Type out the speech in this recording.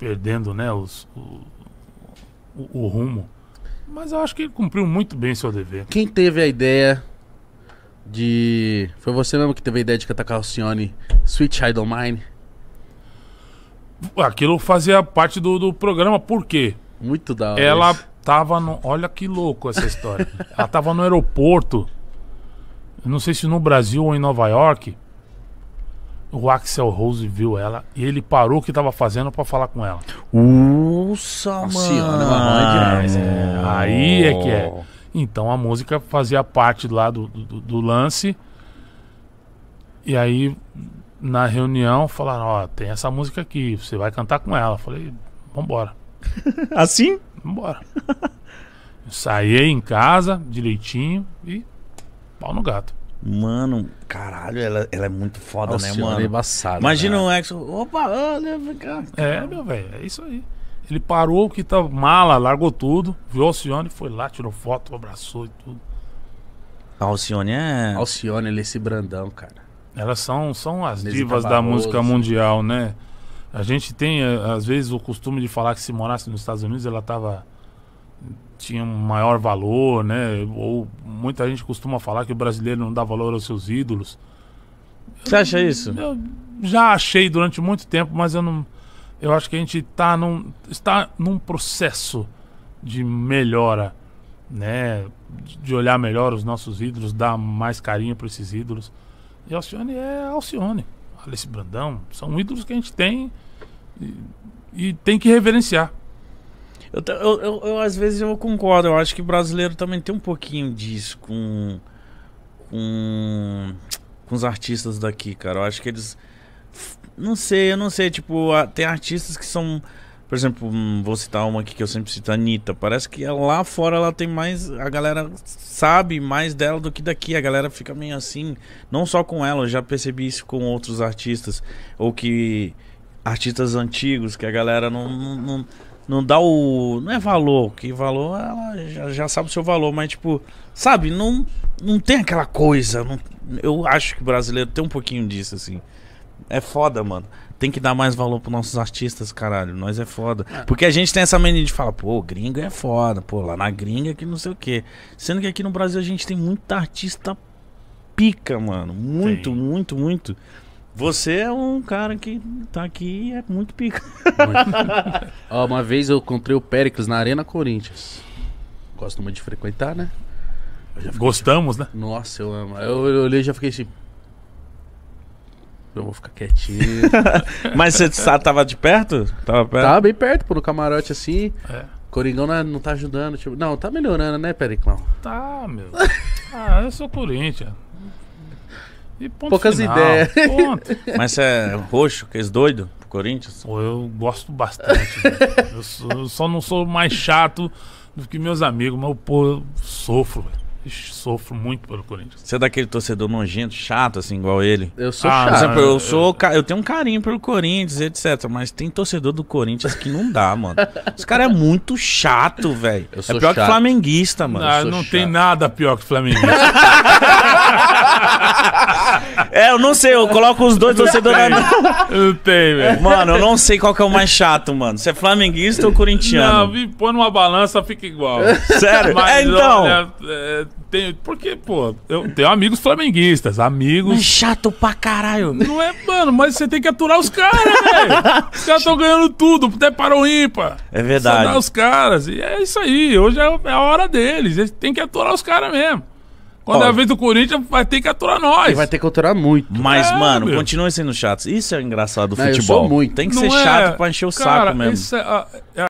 perdendo né, os, o, o, o rumo. Mas eu acho que ele cumpriu muito bem seu dever. Quem teve a ideia de. Foi você mesmo que teve a ideia de cantar Calcione Sweet Child of Mine? Aquilo fazia parte do, do programa, por quê? Muito da hora. Ela isso. tava no. Olha que louco essa história. ela tava no aeroporto. Não sei se no Brasil ou em Nova York o Axel Rose viu ela e ele parou o que estava fazendo para falar com ela. Nossa, mano. Né? É né? é, aí é que é. Então a música fazia parte lá do, do, do lance. E aí na reunião falaram, ó, oh, tem essa música aqui, você vai cantar com ela. falei, vambora. Assim? Vambora. saí em casa direitinho e pau no gato. Mano, caralho, ela, ela é muito foda, Nossa, né, é mano? Imagina né? um ex. Opa, olha, É, meu velho, é isso aí. Ele parou o que tava tá, mala, largou tudo, viu Alcione, foi lá, tirou foto, abraçou e tudo. A Alcione é. Alcione, é esse Brandão, cara. Elas são, são as Nesse divas da música assim. mundial, né? A gente tem, eh, às vezes, o costume de falar que se morasse nos Estados Unidos, ela tava tinha um maior valor, né? Ou muita gente costuma falar que o brasileiro não dá valor aos seus ídolos. Você acha isso? Eu já achei durante muito tempo, mas eu não. Eu acho que a gente tá num, está num processo de melhora, né? De olhar melhor os nossos ídolos, dar mais carinho para esses ídolos. E Alcione é Alcione, Alice Brandão, são ídolos que a gente tem e, e tem que reverenciar. Eu, eu, eu, eu, às vezes eu concordo, eu acho que o brasileiro também tem um pouquinho disso com, com, com os artistas daqui, cara. Eu acho que eles. Não sei, eu não sei, tipo, tem artistas que são. Por exemplo, hum, vou citar uma aqui que eu sempre cito, a Anitta. Parece que lá fora ela tem mais. A galera sabe mais dela do que daqui. A galera fica meio assim. Não só com ela, eu já percebi isso com outros artistas. Ou que. Artistas antigos, que a galera não, não não dá o. Não é valor, que valor ela já, já, sabe o seu valor, mas tipo, sabe, não, não tem aquela coisa. Não, eu acho que o brasileiro tem um pouquinho disso, assim. É foda, mano. Tem que dar mais valor pros nossos artistas, caralho. Nós é foda. É. Porque a gente tem essa mania de falar, pô, gringa é foda, pô, lá na gringa que não sei o quê. Sendo que aqui no Brasil a gente tem muita artista pica, mano. Muito, Sim. muito, muito. Você é um cara que tá aqui e é muito pica. Muito. Ó, uma vez eu encontrei o Péricles na Arena Corinthians. Gosto muito de frequentar, né? Gostamos, né? Nossa, eu amo. Eu, eu olhei e já fiquei assim. Eu vou ficar quietinho. Mas você tá, tava de perto? Tava perto? Tava bem perto, por no camarote assim. É. Coringão não, é, não tá ajudando. Tipo... Não, tá melhorando, né, Periclão? Tá, meu. ah, eu sou Corinthians. Poucas final. ideias. Ponto. Mas é roxo, que é doido pro Corinthians? Pô, eu gosto bastante. eu, sou, eu, só não sou mais chato do que meus amigos, mas pô, eu sofro. Eu sofro muito pelo Corinthians. Você é daquele torcedor nojento, chato, assim, igual ele? Eu sou ah, chato. Por exemplo, eu, sou, eu tenho um carinho pelo Corinthians, etc. Mas tem torcedor do Corinthians que não dá, mano. Esse cara é muito chato, velho. É pior chato. que flamenguista, mano. Ah, não tem nada pior que flamenguista. é, eu não sei, eu coloco os dois torcedores na. Não tem, velho. Mano, eu não sei qual que é o mais chato, mano. Você é flamenguista ou corintiano? Não, põe numa balança, fica igual. Sério? Mas, é, então. Olha, é, tem, porque, pô, eu tenho amigos flamenguistas, amigos. Mas chato pra caralho. Não é, mano, mas você tem que aturar os caras, velho. Os caras estão ganhando tudo, até para o ímpar. É verdade. Aturar os caras. E é isso aí. Hoje é, é a hora deles. Eles têm que aturar os caras mesmo. Quando é a vez do Corinthians, vai ter que aturar nós. vai ter que aturar muito. Mas, É, mano, meu. sendo chato. Isso é o engraçado do Não, eu futebol. sou muito. Tem que Não ser é- chato pra encher o Cara, saco mesmo. Isso é, ah, é